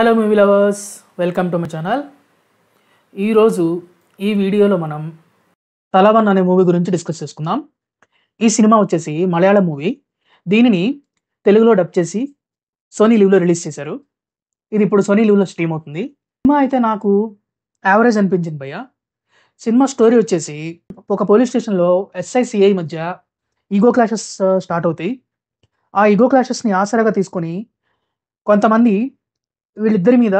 hello movie lovers welcome to my channel ఈరోజు ఈ వీడియోలో మనం తలవన్ అనే మూవీ గురించి డిస్కస్ చేసుకుందాం ఈ సినిమా వచ్చేసి మలయాళం మూవీ దీనిని తెలుగులో డబ్ చేసి సోనీ లీవ్లో రిలీజ్ చేశారు ఇది ఇప్పుడు సోనీ లీవ్లో స్ట్రీమ్ అవుతుంది సినిమా అయితే నాకు యావరేజ్ అనిపించింది భయ్య సినిమా స్టోరీ వచ్చేసి ఒక పోలీస్ స్టేషన్లో ఎస్ఐసిఐ మధ్య ఈగో క్లాషెస్ స్టార్ట్ అవుతాయి ఆ ఈగో క్లాషెస్ని ఆసరాగా తీసుకొని కొంతమంది వీళ్ళిద్దరి మీద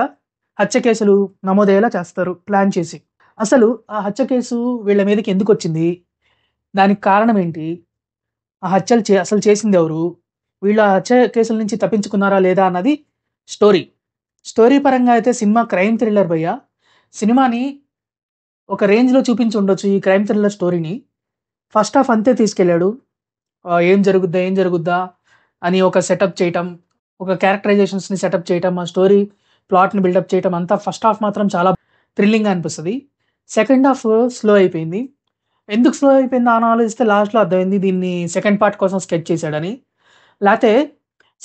హత్య కేసులు నమోదయ్యేలా చేస్తారు ప్లాన్ చేసి అసలు ఆ హత్య కేసు వీళ్ళ మీదకి ఎందుకు వచ్చింది దానికి కారణం ఏంటి ఆ హత్యలు చే అసలు చేసింది ఎవరు వీళ్ళు ఆ హత్య కేసుల నుంచి తప్పించుకున్నారా లేదా అన్నది స్టోరీ స్టోరీ పరంగా అయితే సినిమా క్రైమ్ థ్రిల్లర్ భయ్య సినిమాని ఒక రేంజ్లో చూపించి ఉండొచ్చు ఈ క్రైమ్ థ్రిల్లర్ స్టోరీని ఫస్ట్ హాఫ్ అంతే తీసుకెళ్ళాడు ఏం జరుగుద్దా ఏం జరుగుద్దా అని ఒక సెటప్ చేయటం ఒక ని సెటప్ చేయటం ఆ స్టోరీ ప్లాట్ని బిల్డప్ చేయటం అంతా ఫస్ట్ హాఫ్ మాత్రం చాలా థ్రిల్లింగ్ అనిపిస్తుంది సెకండ్ హాఫ్ స్లో అయిపోయింది ఎందుకు స్లో అయిపోయిందో అని ఆలోచిస్తే లాస్ట్లో అర్థమైంది దీన్ని సెకండ్ పార్ట్ కోసం స్కెచ్ చేశాడని లేకపోతే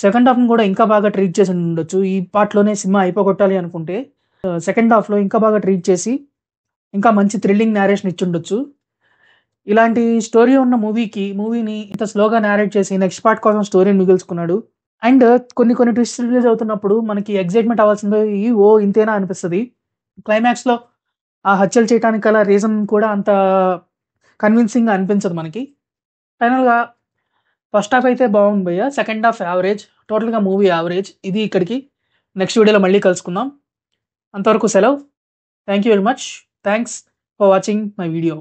సెకండ్ హాఫ్ని కూడా ఇంకా బాగా ట్రీట్ చేసి ఉండొచ్చు ఈ పార్ట్లోనే సినిమా అయిపోగొట్టాలి అనుకుంటే సెకండ్ హాఫ్లో ఇంకా బాగా ట్రీట్ చేసి ఇంకా మంచి థ్రిల్లింగ్ నేరేషన్ ఇచ్చుండొచ్చు ఇలాంటి స్టోరీ ఉన్న మూవీకి మూవీని ఇంత స్లోగా నేరేట్ చేసి నెక్స్ట్ పార్ట్ కోసం స్టోరీని మిగుల్చుకున్నాడు అండ్ కొన్ని కొన్ని ట్విస్ట్ రిలీజ్ అవుతున్నప్పుడు మనకి ఎగ్జైట్మెంట్ అవ్వాల్సింది ఓ ఇంతేనా అనిపిస్తుంది క్లైమాక్స్లో ఆ హత్యలు చేయడానికి గల రీజన్ కూడా అంత కన్విన్సింగ్గా అనిపించదు మనకి ఫైనల్గా ఫస్ట్ హాఫ్ అయితే బాగుంది భయ్య సెకండ్ హాఫ్ యావరేజ్ టోటల్గా మూవీ యావరేజ్ ఇది ఇక్కడికి నెక్స్ట్ వీడియోలో మళ్ళీ కలుసుకుందాం అంతవరకు సెలవు thank you very much thanks for watching my video